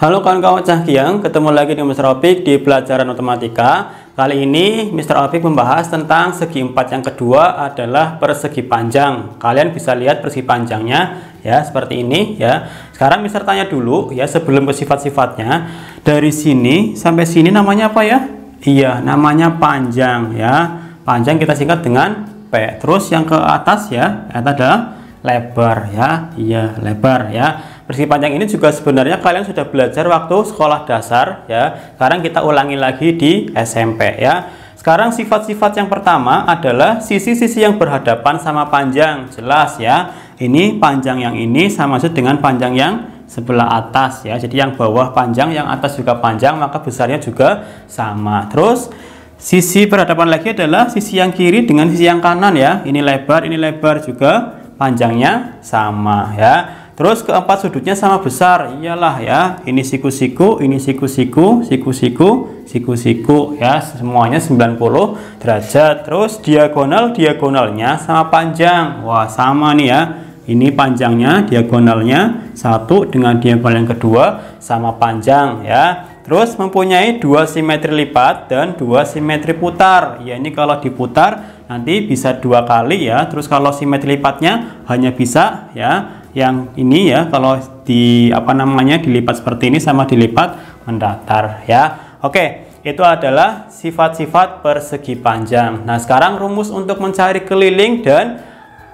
Halo kawan-kawan Cahkiang, ketemu lagi dengan Mr. Opik di pelajaran otomatika. Kali ini Mr. Opik membahas tentang segi empat yang kedua adalah persegi panjang. Kalian bisa lihat persegi panjangnya ya seperti ini ya. Sekarang Mr. tanya dulu ya sebelum ke sifat-sifatnya. Dari sini sampai sini namanya apa ya? Iya, namanya panjang ya. Panjang kita singkat dengan P. Terus yang ke atas ya, itu adalah lebar ya. Iya, lebar ya. Persegi panjang ini juga sebenarnya kalian sudah belajar waktu sekolah dasar ya. Sekarang kita ulangi lagi di SMP ya. Sekarang sifat-sifat yang pertama adalah sisi-sisi yang berhadapan sama panjang, jelas ya. Ini panjang yang ini sama dengan panjang yang sebelah atas ya. Jadi yang bawah panjang, yang atas juga panjang, maka besarnya juga sama. Terus sisi berhadapan lagi adalah sisi yang kiri dengan sisi yang kanan ya. Ini lebar, ini lebar juga, panjangnya sama ya. Terus keempat sudutnya sama besar, iyalah ya. Ini siku-siku, ini siku-siku, siku-siku, siku-siku ya. Semuanya 90 derajat. Terus diagonal diagonalnya sama panjang. Wah, sama nih ya. Ini panjangnya, diagonalnya satu dengan diagonal yang kedua sama panjang ya terus mempunyai dua simetri lipat dan dua simetri putar ya ini kalau diputar nanti bisa dua kali ya terus kalau simetri lipatnya hanya bisa ya yang ini ya kalau di apa namanya dilipat seperti ini sama dilipat mendatar ya oke itu adalah sifat-sifat persegi panjang nah sekarang rumus untuk mencari keliling dan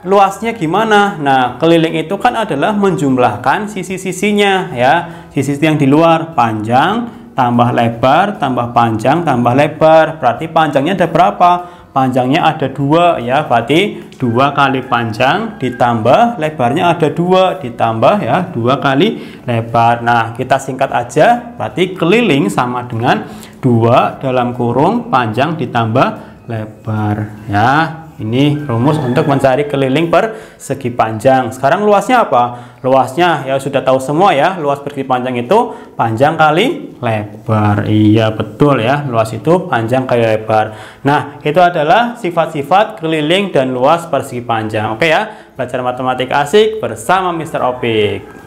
luasnya gimana? Nah, keliling itu kan adalah menjumlahkan sisi-sisinya ya. Sisi yang di luar panjang, tambah lebar, tambah panjang, tambah lebar. Berarti panjangnya ada berapa? Panjangnya ada dua ya, berarti dua kali panjang ditambah lebarnya ada dua ditambah ya dua kali lebar. Nah, kita singkat aja, berarti keliling sama dengan dua dalam kurung panjang ditambah lebar ya ini rumus untuk mencari keliling persegi panjang. Sekarang luasnya apa? Luasnya ya sudah tahu semua ya. Luas persegi panjang itu panjang kali lebar. Iya betul ya. Luas itu panjang kali lebar. Nah itu adalah sifat-sifat keliling dan luas persegi panjang. Oke ya. Belajar matematik asik bersama Mr. Opik.